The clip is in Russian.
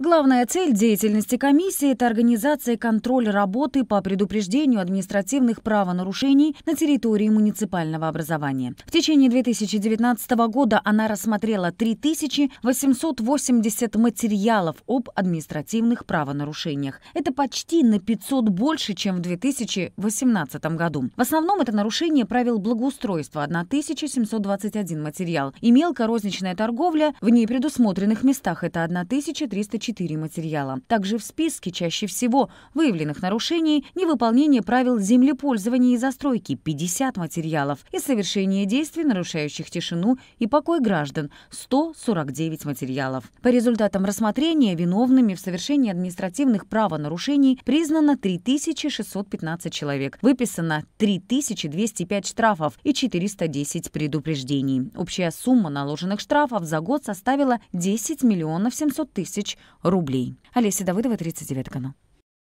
Главная цель деятельности комиссии – это организация контроля работы по предупреждению административных правонарушений на территории муниципального образования. В течение 2019 года она рассмотрела 3880 материалов об административных правонарушениях. Это почти на 500 больше, чем в 2018 году. В основном это нарушение правил благоустройства – 1721 материал, и мелкорозничная торговля в ней предусмотренных местах – это 1300 4 материала. Также в списке чаще всего выявленных нарушений невыполнение правил землепользования и застройки 50 материалов и совершение действий, нарушающих тишину и покой граждан 149 материалов. По результатам рассмотрения виновными в совершении административных правонарушений признано 3615 человек, выписано 3205 штрафов и 410 предупреждений. Общая сумма наложенных штрафов за год составила 10 миллионов 700 тысяч рублей. Олеся Давыдова, 39 канал.